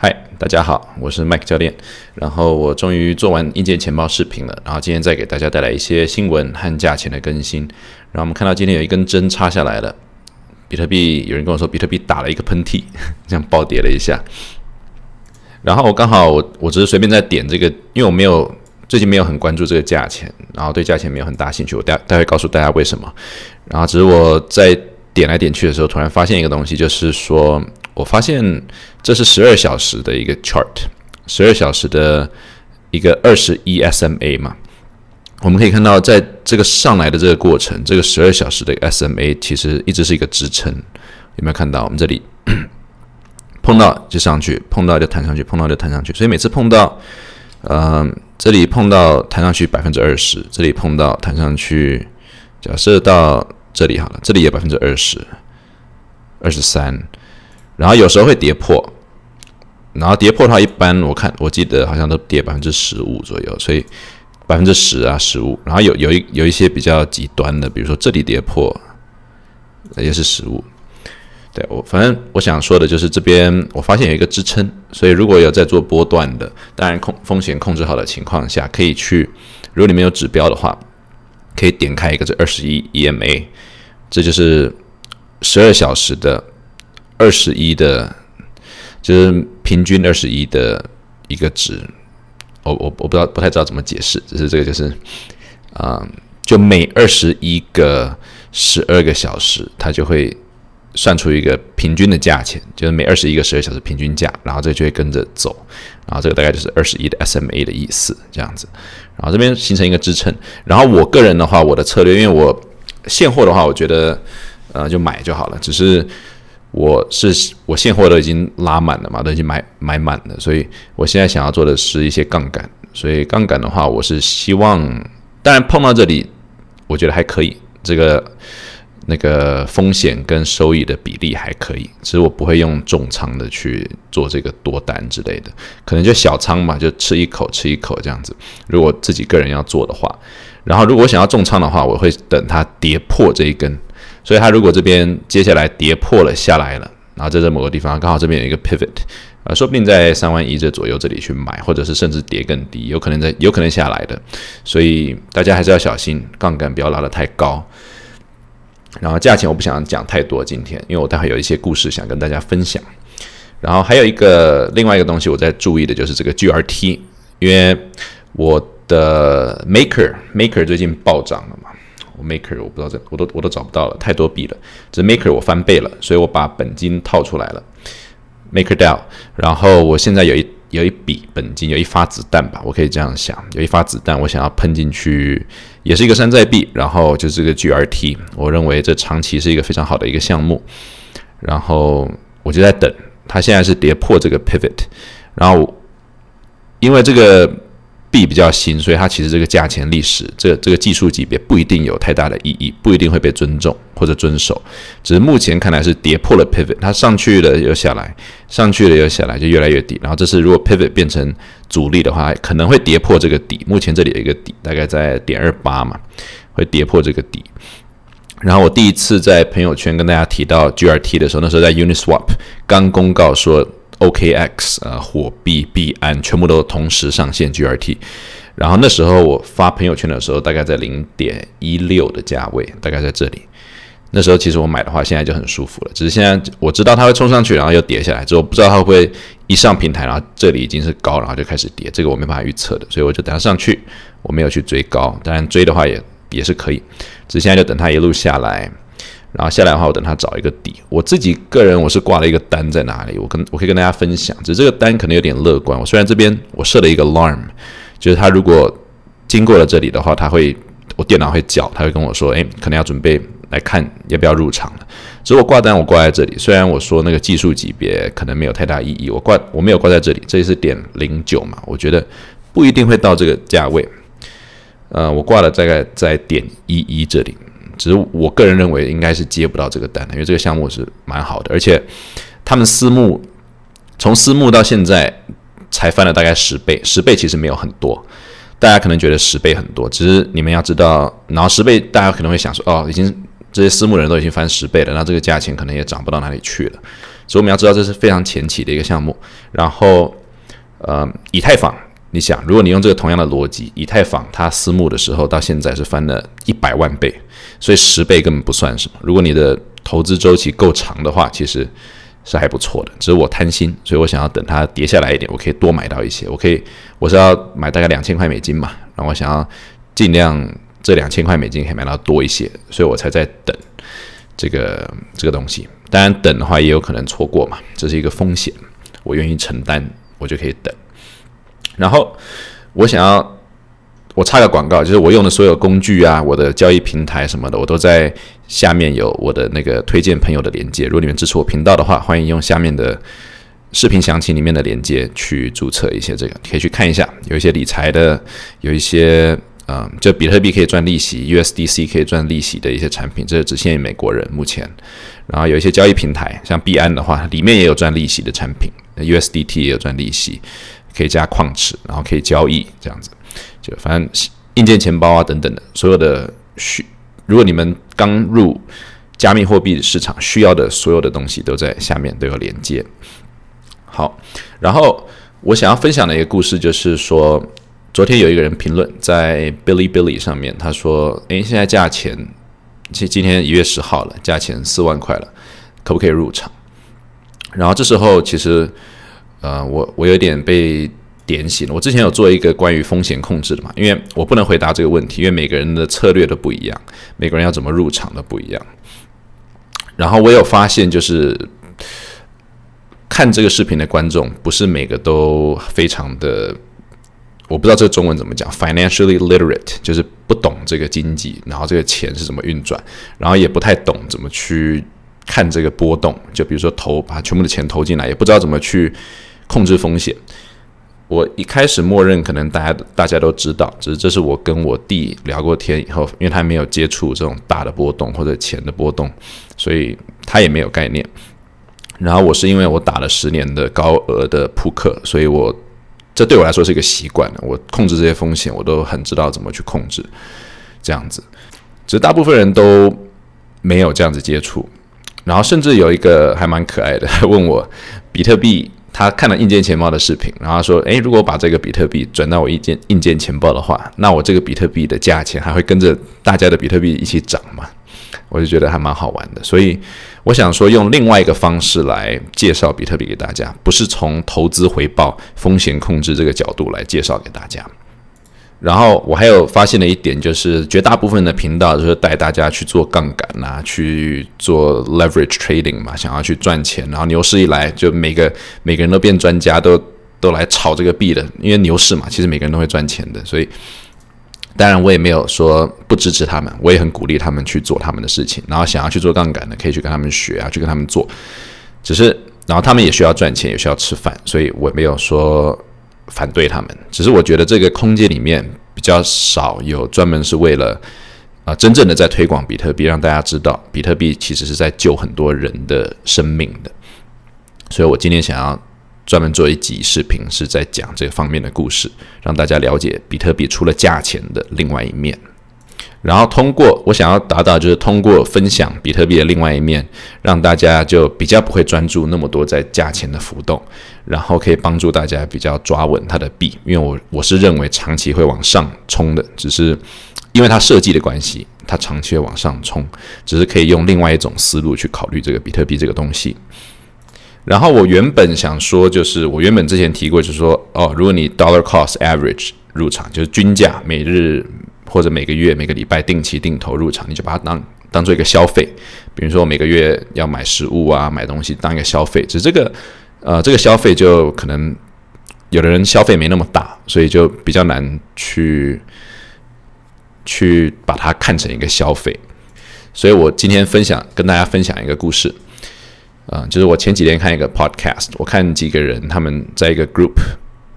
嗨，大家好，我是 Mike 教练。然后我终于做完硬件钱包视频了。然后今天再给大家带来一些新闻和价钱的更新。然后我们看到今天有一根针插下来了。比特币，有人跟我说比特币打了一个喷嚏，这样暴跌了一下。然后我刚好我我只是随便在点这个，因为我没有最近没有很关注这个价钱，然后对价钱没有很大兴趣。我待待会告诉大家为什么。然后只是我在点来点去的时候，突然发现一个东西，就是说。我发现这是十二小时的一个 chart，十二小时的一个二十一 SMA 嘛，我们可以看到，在这个上来的这个过程，这个十二小时的 SMA 其实一直是一个支撑。有没有看到？我们这里 碰到就上去，碰到就弹上去，碰到就弹上去。所以每次碰到，嗯，这里碰到弹上去百分之二十，这里碰到弹上去，假设到这里好了，这里也百分之二十，二十三。然后有时候会跌破，然后跌破的话，一般我看我记得好像都跌百分之十五左右，所以百分之十啊，十五。然后有有一有一些比较极端的，比如说这里跌破也是十五。对我反正我想说的就是这边我发现有一个支撑，所以如果有在做波段的，当然控风险控制好的情况下可以去。如果你们有指标的话，可以点开一个这二十一 EMA，这就是十二小时的。二十一的，就是平均二十一的一个值，我我我不知道，不太知道怎么解释，只是这个就是，啊，就每二十一个十二个小时，它就会算出一个平均的价钱，就是每二十一个十二小时平均价，然后这就会跟着走，然后这个大概就是二十一的 SMA 的意思这样子，然后这边形成一个支撑，然后我个人的话，我的策略，因为我现货的话，我觉得，呃，就买就好了，只是。我是我现货都已经拉满了嘛，都已经买买满了，所以我现在想要做的是一些杠杆。所以杠杆的话，我是希望，当然碰到这里，我觉得还可以，这个那个风险跟收益的比例还可以。其实我不会用重仓的去做这个多单之类的，可能就小仓嘛，就吃一口吃一口这样子。如果自己个人要做的话，然后如果想要重仓的话，我会等它跌破这一根。所以它如果这边接下来跌破了下来了，然后在这某个地方刚好这边有一个 pivot，呃，说不定在三万一这左右这里去买，或者是甚至跌更低，有可能在有可能下来的，所以大家还是要小心，杠杆不要拉的太高。然后价钱我不想讲太多，今天因为我待会有一些故事想跟大家分享。然后还有一个另外一个东西我在注意的就是这个 GRT，因为我的 Maker Maker 最近暴涨了嘛。Maker，我不知道这，我都我都找不到了，太多币了。这 Maker 我翻倍了，所以我把本金套出来了，MakerDAO。然后我现在有一有一笔本金，有一发子弹吧，我可以这样想，有一发子弹，我想要喷进去，也是一个山寨币，然后就是个 GRT。我认为这长期是一个非常好的一个项目，然后我就在等，它现在是跌破这个 pivot，然后因为这个。币比较新，所以它其实这个价钱历史，这这个技术级别不一定有太大的意义，不一定会被尊重或者遵守。只是目前看来是跌破了 pivot，它上去了又下来，上去了又下来，就越来越低。然后这次如果 pivot 变成阻力的话，可能会跌破这个底。目前这里有一个底，大概在点二八嘛，会跌破这个底。然后我第一次在朋友圈跟大家提到 GRT 的时候，那时候在 Uniswap 刚公告说。OKX 啊，火币、币安全部都同时上线 GRT，然后那时候我发朋友圈的时候，大概在零点一六的价位，大概在这里。那时候其实我买的话，现在就很舒服了。只是现在我知道它会冲上去，然后又跌下来之后，不知道它会一上平台，然后这里已经是高，然后就开始跌，这个我没办法预测的，所以我就等它上去，我没有去追高。当然追的话也也是可以，只是现在就等它一路下来。然后下来的话，我等他找一个底。我自己个人我是挂了一个单在哪里，我跟我可以跟大家分享。只这个单可能有点乐观。我虽然这边我设了一个 alarm，就是他如果经过了这里的话，他会我电脑会叫，他会跟我说，哎，可能要准备来看要不要入场了。只我挂单我挂在这里，虽然我说那个技术级别可能没有太大意义，我挂我没有挂在这里，这是点零九嘛，我觉得不一定会到这个价位。呃，我挂了大概在点一一这里。只是我个人认为应该是接不到这个单的，因为这个项目是蛮好的，而且他们私募从私募到现在才翻了大概十倍，十倍其实没有很多，大家可能觉得十倍很多，只是你们要知道，然后十倍大家可能会想说哦，已经这些私募人都已经翻十倍了，那这个价钱可能也涨不到哪里去了。所以我们要知道这是非常前期的一个项目，然后呃，以太坊。你想，如果你用这个同样的逻辑，以太坊它私募的时候到现在是翻了一百万倍，所以十倍根本不算什么。如果你的投资周期够长的话，其实是还不错的。只是我贪心，所以我想要等它跌下来一点，我可以多买到一些。我可以，我是要买大概两千块美金嘛，然后我想要尽量这两千块美金可以买到多一些，所以我才在等这个这个东西。当然等的话也有可能错过嘛，这是一个风险，我愿意承担，我就可以等。然后我想要我插个广告，就是我用的所有工具啊，我的交易平台什么的，我都在下面有我的那个推荐朋友的链接。如果你们支持我频道的话，欢迎用下面的视频详情里面的链接去注册一些这个，可以去看一下，有一些理财的，有一些嗯，就比特币可以赚利息，USDC 可以赚利息的一些产品，这是只限于美国人目前。然后有一些交易平台，像币安的话，里面也有赚利息的产品，USDT 也有赚利息。可以加矿池，然后可以交易，这样子就反正硬件钱包啊等等的，所有的需如果你们刚入加密货币市场，需要的所有的东西都在下面都有连接。好，然后我想要分享的一个故事就是说，昨天有一个人评论在 Billy Billy 上面，他说：“诶，现在价钱今今天一月十号了，价钱四万块了，可不可以入场？”然后这时候其实。呃，我我有点被点醒了。我之前有做一个关于风险控制的嘛，因为我不能回答这个问题，因为每个人的策略都不一样，每个人要怎么入场都不一样。然后我有发现，就是看这个视频的观众，不是每个都非常的，我不知道这个中文怎么讲，financially literate，就是不懂这个经济，然后这个钱是怎么运转，然后也不太懂怎么去看这个波动。就比如说投，把全部的钱投进来，也不知道怎么去。控制风险，我一开始默认可能大家大家都知道，只是这是我跟我弟聊过天以后，因为他没有接触这种大的波动或者钱的波动，所以他也没有概念。然后我是因为我打了十年的高额的扑克，所以我这对我来说是一个习惯，我控制这些风险，我都很知道怎么去控制。这样子，只是大部分人都没有这样子接触。然后甚至有一个还蛮可爱的 问我比特币。他看了硬件钱包的视频，然后说：“哎，如果把这个比特币转到我硬件硬件钱包的话，那我这个比特币的价钱还会跟着大家的比特币一起涨吗？”我就觉得还蛮好玩的，所以我想说用另外一个方式来介绍比特币给大家，不是从投资回报、风险控制这个角度来介绍给大家。然后我还有发现了一点，就是绝大部分的频道就是带大家去做杠杆呐，去做 leverage trading 嘛，想要去赚钱。然后牛市一来，就每个每个人都变专家，都都来炒这个币的，因为牛市嘛，其实每个人都会赚钱的。所以，当然我也没有说不支持他们，我也很鼓励他们去做他们的事情。然后想要去做杠杆的，可以去跟他们学啊，去跟他们做。只是，然后他们也需要赚钱，也需要吃饭，所以我没有说。反对他们，只是我觉得这个空间里面比较少有专门是为了啊真正的在推广比特币，让大家知道比特币其实是在救很多人的生命的。所以我今天想要专门做一集视频，是在讲这方面的故事，让大家了解比特币除了价钱的另外一面。然后通过我想要达到就是通过分享比特币的另外一面，让大家就比较不会专注那么多在价钱的浮动，然后可以帮助大家比较抓稳它的币，因为我我是认为长期会往上冲的，只是因为它设计的关系，它长期会往上冲，只是可以用另外一种思路去考虑这个比特币这个东西。然后我原本想说，就是我原本之前提过，就是说哦，如果你 dollar cost average 入场，就是均价每日。或者每个月每个礼拜定期定投入场，你就把它当当做一个消费。比如说，我每个月要买食物啊，买东西当一个消费。只是这个，呃，这个消费就可能有的人消费没那么大，所以就比较难去去把它看成一个消费。所以我今天分享跟大家分享一个故事，啊，就是我前几天看一个 podcast，我看几个人他们在一个 group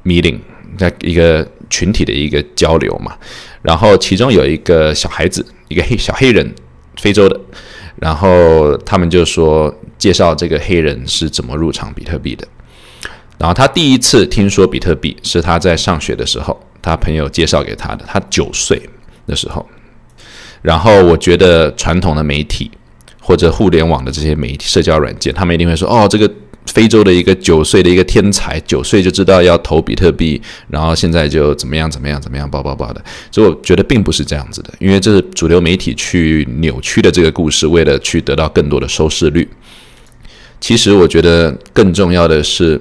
meeting，在一个群体的一个交流嘛。然后其中有一个小孩子，一个黑小黑人，非洲的。然后他们就说介绍这个黑人是怎么入场比特币的。然后他第一次听说比特币是他在上学的时候，他朋友介绍给他的。他九岁的时候。然后我觉得传统的媒体或者互联网的这些媒体社交软件，他们一定会说哦这个。非洲的一个九岁的一个天才，九岁就知道要投比特币，然后现在就怎么样怎么样怎么样，叭叭叭的。所以我觉得并不是这样子的，因为这是主流媒体去扭曲的这个故事，为了去得到更多的收视率。其实我觉得更重要的是，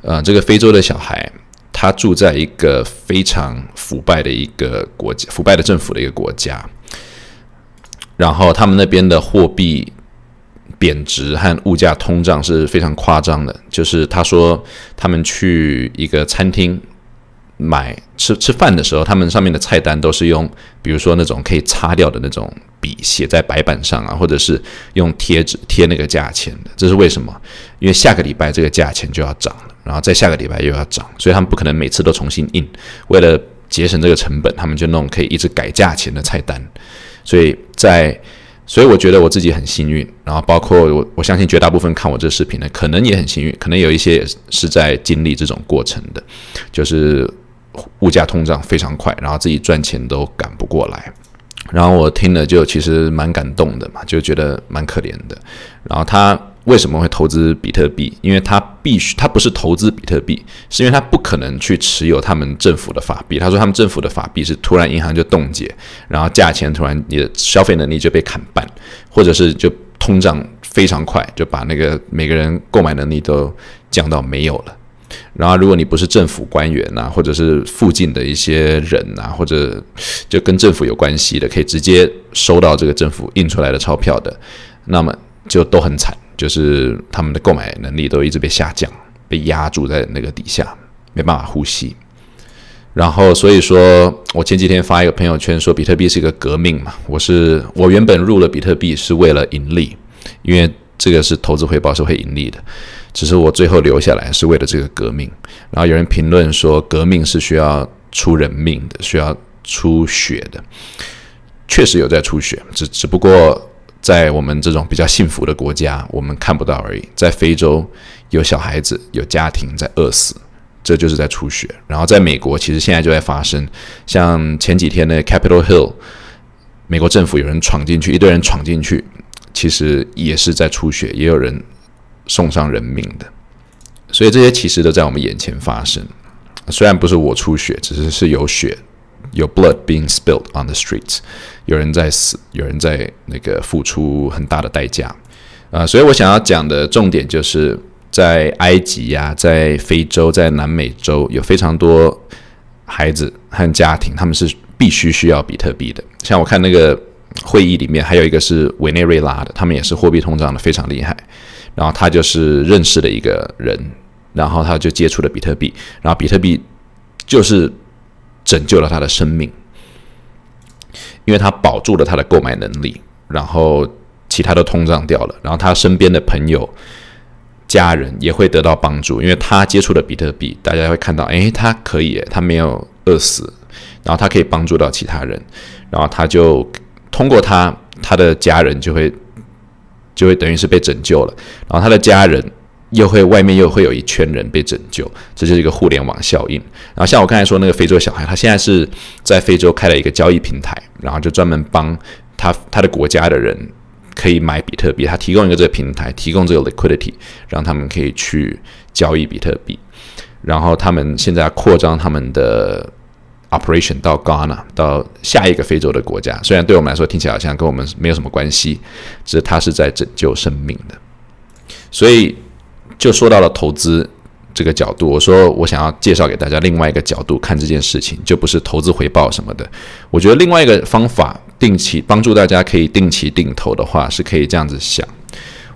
呃，这个非洲的小孩，他住在一个非常腐败的一个国家，腐败的政府的一个国家，然后他们那边的货币。贬值和物价通胀是非常夸张的。就是他说他们去一个餐厅买吃吃饭的时候，他们上面的菜单都是用，比如说那种可以擦掉的那种笔写在白板上啊，或者是用贴纸贴那个价钱的。这是为什么？因为下个礼拜这个价钱就要涨了，然后再下个礼拜又要涨，所以他们不可能每次都重新印。为了节省这个成本，他们就弄可以一直改价钱的菜单。所以在所以我觉得我自己很幸运，然后包括我，我相信绝大部分看我这视频的，可能也很幸运，可能有一些也是在经历这种过程的，就是物价通胀非常快，然后自己赚钱都赶不过来，然后我听了就其实蛮感动的嘛，就觉得蛮可怜的，然后他。为什么会投资比特币？因为他必须，他不是投资比特币，是因为他不可能去持有他们政府的法币。他说他们政府的法币是突然银行就冻结，然后价钱突然你的消费能力就被砍半，或者是就通胀非常快，就把那个每个人购买能力都降到没有了。然后如果你不是政府官员呐，或者是附近的一些人呐，或者就跟政府有关系的，可以直接收到这个政府印出来的钞票的，那么就都很惨。就是他们的购买能力都一直被下降，被压住在那个底下，没办法呼吸。然后，所以说，我前几天发一个朋友圈说，比特币是一个革命嘛。我是我原本入了比特币是为了盈利，因为这个是投资回报是会盈利的。只是我最后留下来是为了这个革命。然后有人评论说，革命是需要出人命的，需要出血的。确实有在出血，只只不过。在我们这种比较幸福的国家，我们看不到而已。在非洲，有小孩子、有家庭在饿死，这就是在出血。然后在美国，其实现在就在发生，像前几天的 Capitol Hill，美国政府有人闯进去，一堆人闯进去，其实也是在出血，也有人送上人命的。所以这些其实都在我们眼前发生，虽然不是我出血，只是是有血。有 blood being spilled on the streets，有人在死，有人在那个付出很大的代价，啊，所以我想要讲的重点就是在埃及呀，在非洲，在南美洲有非常多孩子和家庭，他们是必须需要比特币的。像我看那个会议里面还有一个是委内瑞拉的，他们也是货币通胀的非常厉害。然后他就是认识的一个人，然后他就接触了比特币，然后比特币就是。拯救了他的生命，因为他保住了他的购买能力，然后其他都通胀掉了，然后他身边的朋友、家人也会得到帮助，因为他接触了比特币，大家会看到，哎，他可以，他没有饿死，然后他可以帮助到其他人，然后他就通过他，他的家人就会就会等于是被拯救了，然后他的家人。又会外面又会有一圈人被拯救，这就是一个互联网效应。然后像我刚才说那个非洲小孩，他现在是在非洲开了一个交易平台，然后就专门帮他他的国家的人可以买比特币。他提供一个这个平台，提供这个 liquidity，让他们可以去交易比特币。然后他们现在扩张他们的 operation 到 Ghana，到下一个非洲的国家。虽然对我们来说听起来好像跟我们没有什么关系，只是他是在拯救生命的，所以。就说到了投资这个角度，我说我想要介绍给大家另外一个角度看这件事情，就不是投资回报什么的。我觉得另外一个方法，定期帮助大家可以定期定投的话，是可以这样子想。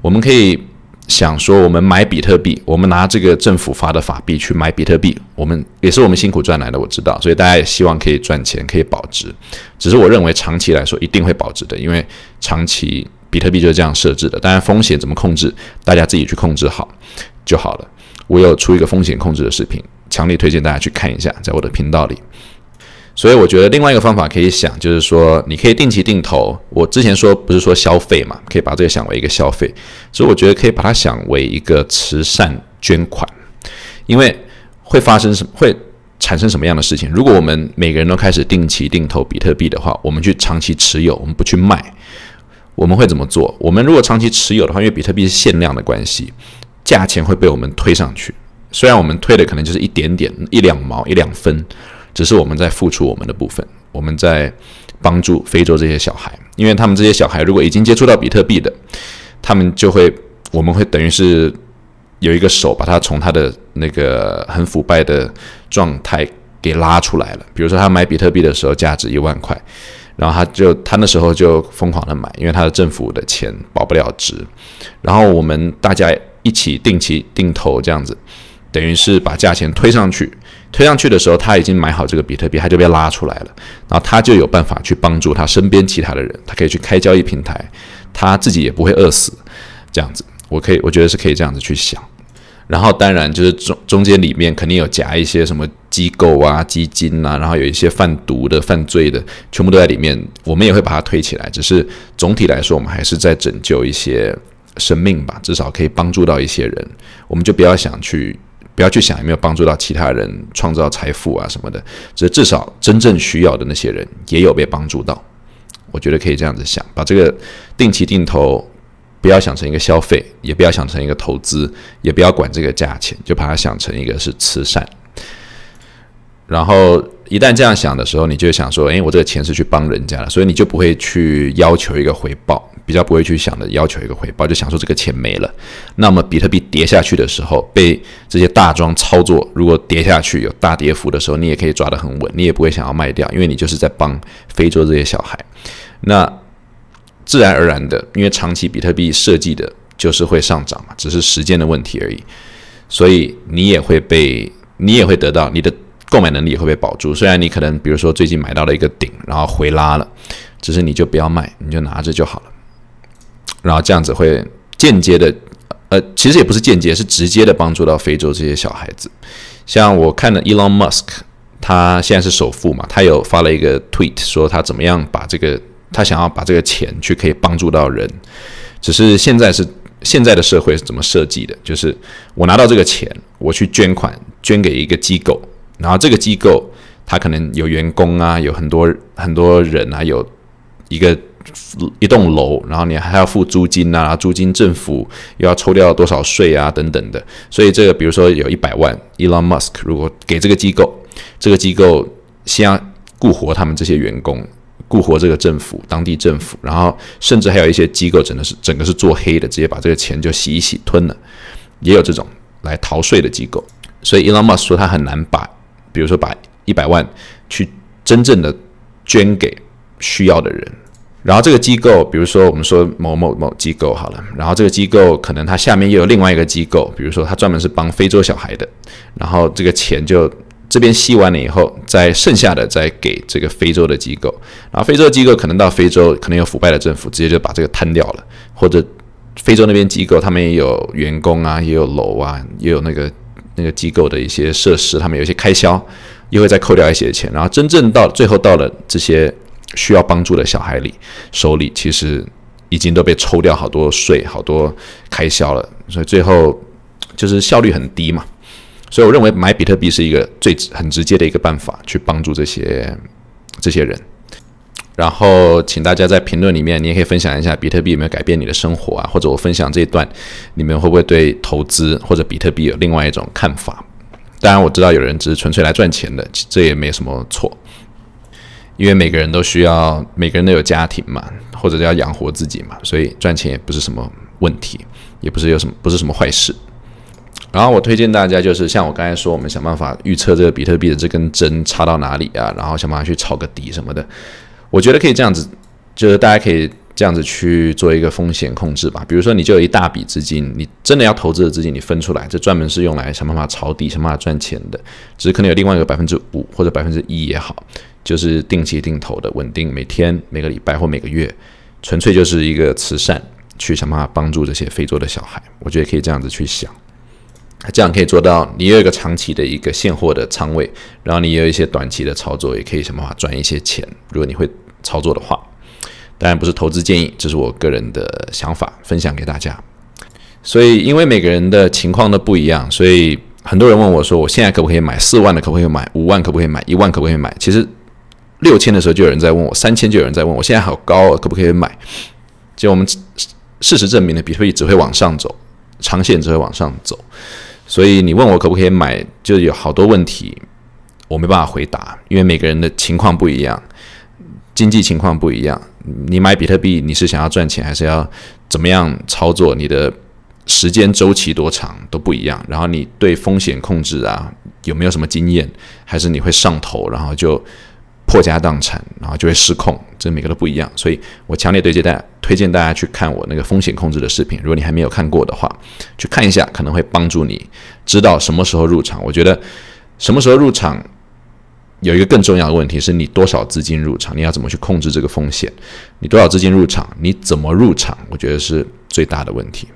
我们可以想说，我们买比特币，我们拿这个政府发的法币去买比特币，我们也是我们辛苦赚来的。我知道，所以大家也希望可以赚钱，可以保值。只是我认为长期来说一定会保值的，因为长期。比特币就是这样设置的，当然风险怎么控制，大家自己去控制好就好了。我有出一个风险控制的视频，强烈推荐大家去看一下，在我的频道里。所以我觉得另外一个方法可以想，就是说你可以定期定投。我之前说不是说消费嘛，可以把这个想为一个消费，所以我觉得可以把它想为一个慈善捐款。因为会发生什么，会产生什么样的事情？如果我们每个人都开始定期定投比特币的话，我们去长期持有，我们不去卖。我们会怎么做？我们如果长期持有的话，因为比特币是限量的关系，价钱会被我们推上去。虽然我们推的可能就是一点点，一两毛、一两分，只是我们在付出我们的部分，我们在帮助非洲这些小孩，因为他们这些小孩如果已经接触到比特币的，他们就会，我们会等于是有一个手把它从他的那个很腐败的状态给拉出来了。比如说他买比特币的时候，价值一万块。然后他就他那时候就疯狂的买，因为他的政府的钱保不了值。然后我们大家一起定期定投这样子，等于是把价钱推上去。推上去的时候他已经买好这个比特币，他就被拉出来了。然后他就有办法去帮助他身边其他的人，他可以去开交易平台，他自己也不会饿死。这样子，我可以我觉得是可以这样子去想。然后当然就是中中间里面肯定有夹一些什么机构啊、基金啊，然后有一些贩毒的、犯罪的，全部都在里面。我们也会把它推起来，只是总体来说，我们还是在拯救一些生命吧，至少可以帮助到一些人。我们就不要想去，不要去想有没有帮助到其他人、创造财富啊什么的。这至少真正需要的那些人也有被帮助到。我觉得可以这样子想，把这个定期定投。不要想成一个消费，也不要想成一个投资，也不要管这个价钱，就把它想成一个是慈善。然后一旦这样想的时候，你就想说：，诶，我这个钱是去帮人家了，所以你就不会去要求一个回报，比较不会去想的要求一个回报，就想说这个钱没了。那么比特币跌下去的时候，被这些大庄操作，如果跌下去有大跌幅的时候，你也可以抓得很稳，你也不会想要卖掉，因为你就是在帮非洲这些小孩。那自然而然的，因为长期比特币设计的就是会上涨嘛，只是时间的问题而已，所以你也会被，你也会得到你的购买能力也会被保住。虽然你可能比如说最近买到了一个顶，然后回拉了，只是你就不要卖，你就拿着就好了。然后这样子会间接的，呃，其实也不是间接，是直接的帮助到非洲这些小孩子。像我看了 Elon Musk，他现在是首富嘛，他有发了一个 tweet 说他怎么样把这个。他想要把这个钱去可以帮助到人，只是现在是现在的社会是怎么设计的？就是我拿到这个钱，我去捐款，捐给一个机构，然后这个机构他可能有员工啊，有很多很多人啊，有一个一栋楼，然后你还要付租金啊，租金政府又要抽掉多少税啊等等的。所以这个比如说有一百万，Elon Musk 如果给这个机构，这个机构先要雇活他们这些员工。雇活这个政府，当地政府，然后甚至还有一些机构，真的是整个是做黑的，直接把这个钱就洗一洗吞了，也有这种来逃税的机构。所以 Elon Musk 说他很难把，比如说把一百万去真正的捐给需要的人。然后这个机构，比如说我们说某某某机构好了，然后这个机构可能它下面又有另外一个机构，比如说它专门是帮非洲小孩的，然后这个钱就。这边吸完了以后，再剩下的再给这个非洲的机构，然后非洲机构可能到非洲，可能有腐败的政府，直接就把这个摊掉了，或者非洲那边机构他们也有员工啊，也有楼啊，也有那个那个机构的一些设施，他们有一些开销，又会再扣掉一些钱，然后真正到最后到了这些需要帮助的小孩里手里，其实已经都被抽掉好多税，好多开销了，所以最后就是效率很低嘛。所以我认为买比特币是一个最很直接的一个办法，去帮助这些这些人。然后，请大家在评论里面，你也可以分享一下比特币有没有改变你的生活啊？或者我分享这一段，你们会不会对投资或者比特币有另外一种看法？当然，我知道有人只是纯粹来赚钱的，这也没什么错。因为每个人都需要，每个人都有家庭嘛，或者要养活自己嘛，所以赚钱也不是什么问题，也不是有什么不是什么坏事。然后我推荐大家，就是像我刚才说，我们想办法预测这个比特币的这根针插到哪里啊？然后想办法去抄个底什么的。我觉得可以这样子，就是大家可以这样子去做一个风险控制吧。比如说，你就有一大笔资金，你真的要投资的资金，你分出来，这专门是用来想办法抄底、想办法赚钱的。只是可能有另外一个百分之五或者百分之一也好，就是定期定投的，稳定每天、每个礼拜或每个月，纯粹就是一个慈善，去想办法帮助这些非洲的小孩。我觉得可以这样子去想。这样可以做到，你有一个长期的一个现货的仓位，然后你有一些短期的操作，也可以想办法赚一些钱。如果你会操作的话，当然不是投资建议，这是我个人的想法分享给大家。所以，因为每个人的情况都不一样，所以很多人问我说，我现在可不可以买四万的？可不可以买五万？可不可以买一万？可不可以买？其实六千的时候就有人在问我，三千就有人在问我，现在好高啊，可不可以买？就我们事实证明了，比特币只会往上走，长线只会往上走。所以你问我可不可以买，就有好多问题，我没办法回答，因为每个人的情况不一样，经济情况不一样。你买比特币，你是想要赚钱，还是要怎么样操作？你的时间周期多长都不一样。然后你对风险控制啊，有没有什么经验？还是你会上头，然后就。破家荡产，然后就会失控，这每个都不一样，所以我强烈对接大家推荐大家去看我那个风险控制的视频，如果你还没有看过的话，去看一下，可能会帮助你知道什么时候入场。我觉得什么时候入场有一个更重要的问题，是你多少资金入场，你要怎么去控制这个风险？你多少资金入场，你怎么入场？我觉得是最大的问题。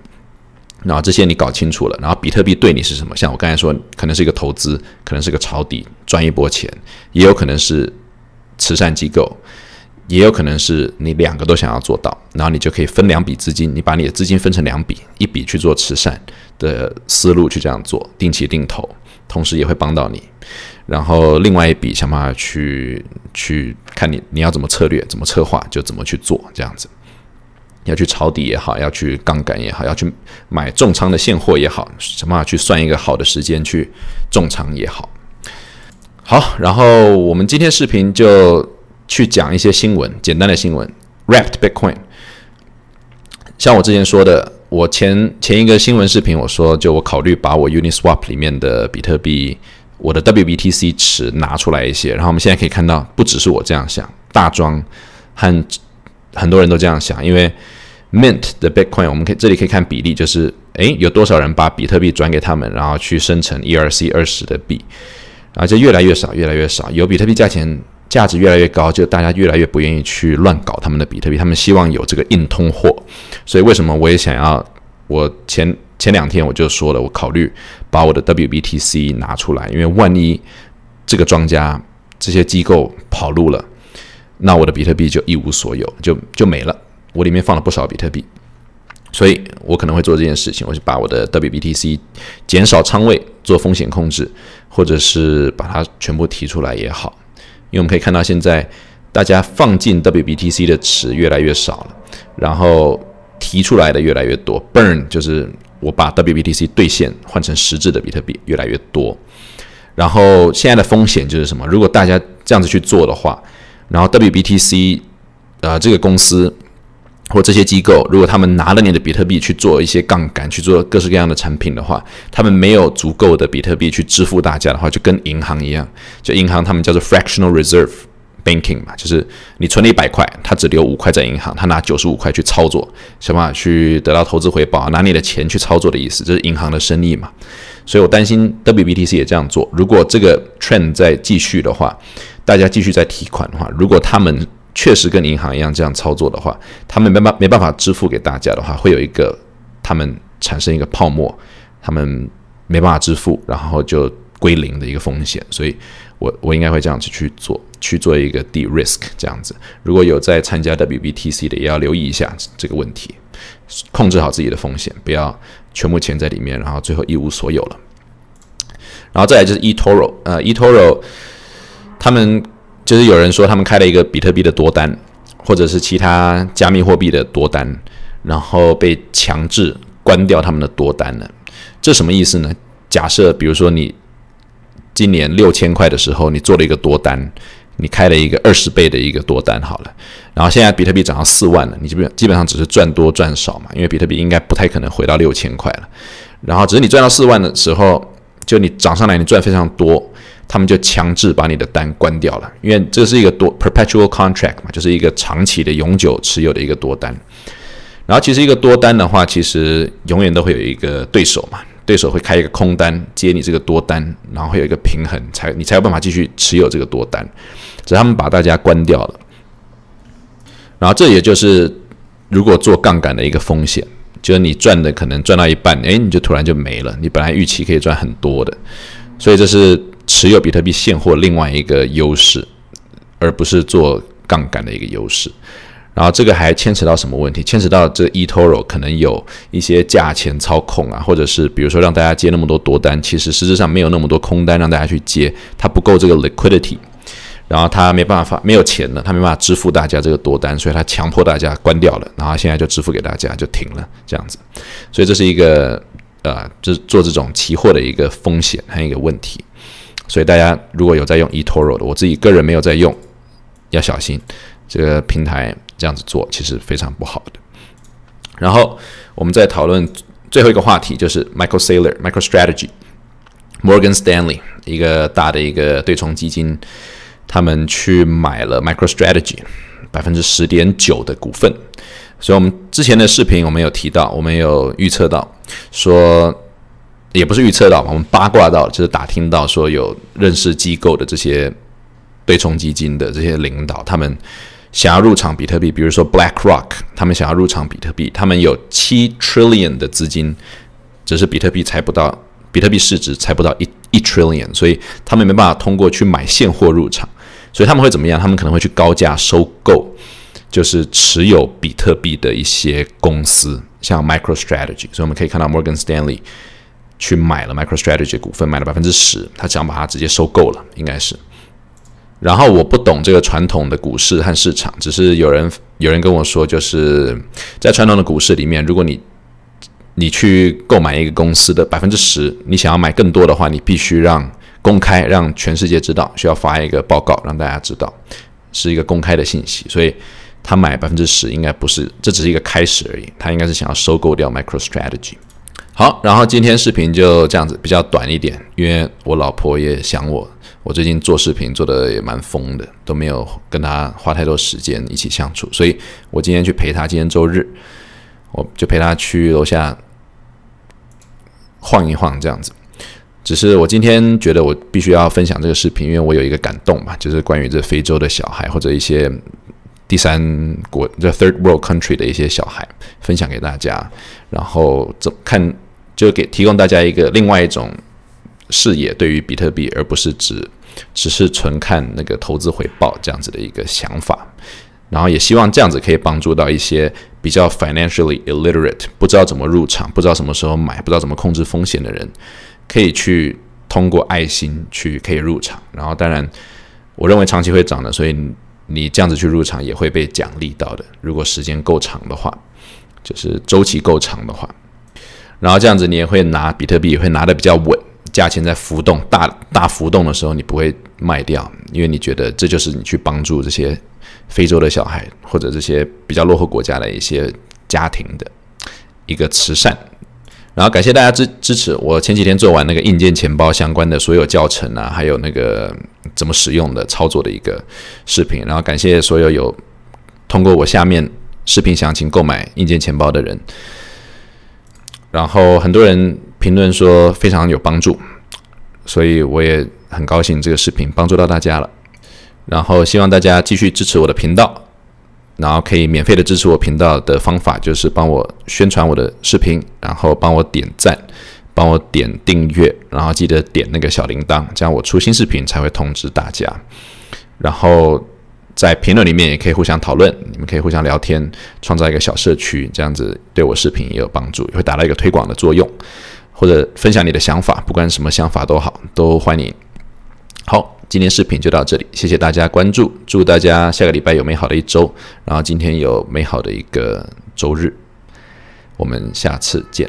然后这些你搞清楚了，然后比特币对你是什么？像我刚才说，可能是一个投资，可能是个抄底赚一波钱，也有可能是。慈善机构，也有可能是你两个都想要做到，然后你就可以分两笔资金，你把你的资金分成两笔，一笔去做慈善的思路去这样做，定期定投，同时也会帮到你。然后另外一笔想办法去去看你你要怎么策略、怎么策划就怎么去做这样子，要去抄底也好，要去杠杆也好，要去买重仓的现货也好，想办法去算一个好的时间去重仓也好。好，然后我们今天视频就去讲一些新闻，简单的新闻。Wrapped Bitcoin，像我之前说的，我前前一个新闻视频我说，就我考虑把我 Uniswap 里面的比特币，我的 WBTC 池拿出来一些，然后我们现在可以看到，不只是我这样想，大庄和很多人都这样想，因为 Mint 的 Bitcoin，我们可以这里可以看比例，就是诶，有多少人把比特币转给他们，然后去生成 ERC 二十的币。而且就越来越少，越来越少。有比特币价钱价值越来越高，就大家越来越不愿意去乱搞他们的比特币，他们希望有这个硬通货。所以为什么我也想要？我前前两天我就说了，我考虑把我的 WBTC 拿出来，因为万一这个庄家这些机构跑路了，那我的比特币就一无所有，就就没了。我里面放了不少比特币，所以我可能会做这件事情，我就把我的 WBTC 减少仓位，做风险控制。或者是把它全部提出来也好，因为我们可以看到现在大家放进 WBTC 的池越来越少了，然后提出来的越来越多。Burn 就是我把 WBTC 兑现换成实质的比特币越来越多，然后现在的风险就是什么？如果大家这样子去做的话，然后 WBTC 呃这个公司。或这些机构，如果他们拿了你的比特币去做一些杠杆，去做各式各样的产品的话，他们没有足够的比特币去支付大家的话，就跟银行一样，就银行他们叫做 fractional reserve banking 嘛，就是你存了一百块，他只留五块在银行，他拿九十五块去操作，想办法去得到投资回报，拿你的钱去操作的意思，这是银行的生意嘛。所以我担心 WBTC 也这样做，如果这个 trend 在继续的话，大家继续在提款的话，如果他们确实跟银行一样这样操作的话，他们没办法没办法支付给大家的话，会有一个他们产生一个泡沫，他们没办法支付，然后就归零的一个风险。所以，我我应该会这样子去做，去做一个 de risk 这样子。如果有在参加 WBTC 的，也要留意一下这个问题，控制好自己的风险，不要全部钱在里面，然后最后一无所有了。然后再来就是 eToro，呃，eToro 他们。就是有人说他们开了一个比特币的多单，或者是其他加密货币的多单，然后被强制关掉他们的多单了。这什么意思呢？假设比如说你今年六千块的时候，你做了一个多单，你开了一个二十倍的一个多单好了。然后现在比特币涨到四万了，你基本基本上只是赚多赚少嘛，因为比特币应该不太可能回到六千块了。然后只是你赚到四万的时候，就你涨上来你赚非常多。他们就强制把你的单关掉了，因为这是一个多 perpetual contract 嘛，就是一个长期的永久持有的一个多单。然后其实一个多单的话，其实永远都会有一个对手嘛，对手会开一个空单接你这个多单，然后会有一个平衡，才你才有办法继续持有这个多单。只他们把大家关掉了。然后这也就是如果做杠杆的一个风险，就是你赚的可能赚到一半，哎，你就突然就没了，你本来预期可以赚很多的，所以这是。持有比特币现货另外一个优势，而不是做杠杆的一个优势。然后这个还牵扯到什么问题？牵扯到这 eToro 可能有一些价钱操控啊，或者是比如说让大家接那么多多单，其实实质上没有那么多空单让大家去接，它不够这个 liquidity，然后它没办法没有钱了，它没办法支付大家这个多单，所以它强迫大家关掉了，然后现在就支付给大家就停了这样子。所以这是一个呃，就是做这种期货的一个风险还有一个问题。所以大家如果有在用 eToro 的，我自己个人没有在用，要小心，这个平台这样子做其实非常不好的。然后我们再讨论最后一个话题，就是 Michael Sailor、Michael Strategy、Morgan Stanley 一个大的一个对冲基金，他们去买了 Michael Strategy 百分之十点九的股份。所以我们之前的视频我们有提到，我们有预测到说。也不是预测到我们八卦到，就是打听到说有认识机构的这些对冲基金的这些领导，他们想要入场比特币，比如说 BlackRock，他们想要入场比特币，他们有七 trillion 的资金，只是比特币才不到，比特币市值才不到一一 trillion，所以他们没办法通过去买现货入场，所以他们会怎么样？他们可能会去高价收购，就是持有比特币的一些公司，像 MicroStrategy，所以我们可以看到 Morgan Stanley。去买了 MicroStrategy 股份，买了百分之十，他想把它直接收购了，应该是。然后我不懂这个传统的股市和市场，只是有人有人跟我说，就是在传统的股市里面，如果你你去购买一个公司的百分之十，你想要买更多的话，你必须让公开，让全世界知道，需要发一个报告让大家知道是一个公开的信息。所以他买百分之十应该不是，这只是一个开始而已，他应该是想要收购掉 MicroStrategy。好，然后今天视频就这样子，比较短一点，因为我老婆也想我，我最近做视频做的也蛮疯的，都没有跟她花太多时间一起相处，所以我今天去陪她，今天周日，我就陪她去楼下晃一晃这样子。只是我今天觉得我必须要分享这个视频，因为我有一个感动嘛，就是关于这非洲的小孩或者一些第三国，这 Third World Country 的一些小孩，分享给大家，然后怎么看？就给提供大家一个另外一种视野，对于比特币，而不是只只是纯看那个投资回报这样子的一个想法。然后也希望这样子可以帮助到一些比较 financially illiterate 不知道怎么入场、不知道什么时候买、不知道怎么控制风险的人，可以去通过爱心去可以入场。然后当然，我认为长期会涨的，所以你这样子去入场也会被奖励到的。如果时间够长的话，就是周期够长的话。然后这样子，你也会拿比特币，也会拿的比较稳。价钱在浮动，大大浮动的时候，你不会卖掉，因为你觉得这就是你去帮助这些非洲的小孩，或者这些比较落后国家的一些家庭的一个慈善。然后感谢大家支支持，我前几天做完那个硬件钱包相关的所有教程啊，还有那个怎么使用的操作的一个视频。然后感谢所有有通过我下面视频详情购买硬件钱包的人。然后很多人评论说非常有帮助，所以我也很高兴这个视频帮助到大家了。然后希望大家继续支持我的频道，然后可以免费的支持我频道的方法就是帮我宣传我的视频，然后帮我点赞，帮我点订阅，然后记得点那个小铃铛，这样我出新视频才会通知大家。然后。在评论里面也可以互相讨论，你们可以互相聊天，创造一个小社区，这样子对我视频也有帮助，也会达到一个推广的作用，或者分享你的想法，不管什么想法都好，都欢迎。好，今天视频就到这里，谢谢大家关注，祝大家下个礼拜有美好的一周，然后今天有美好的一个周日，我们下次见。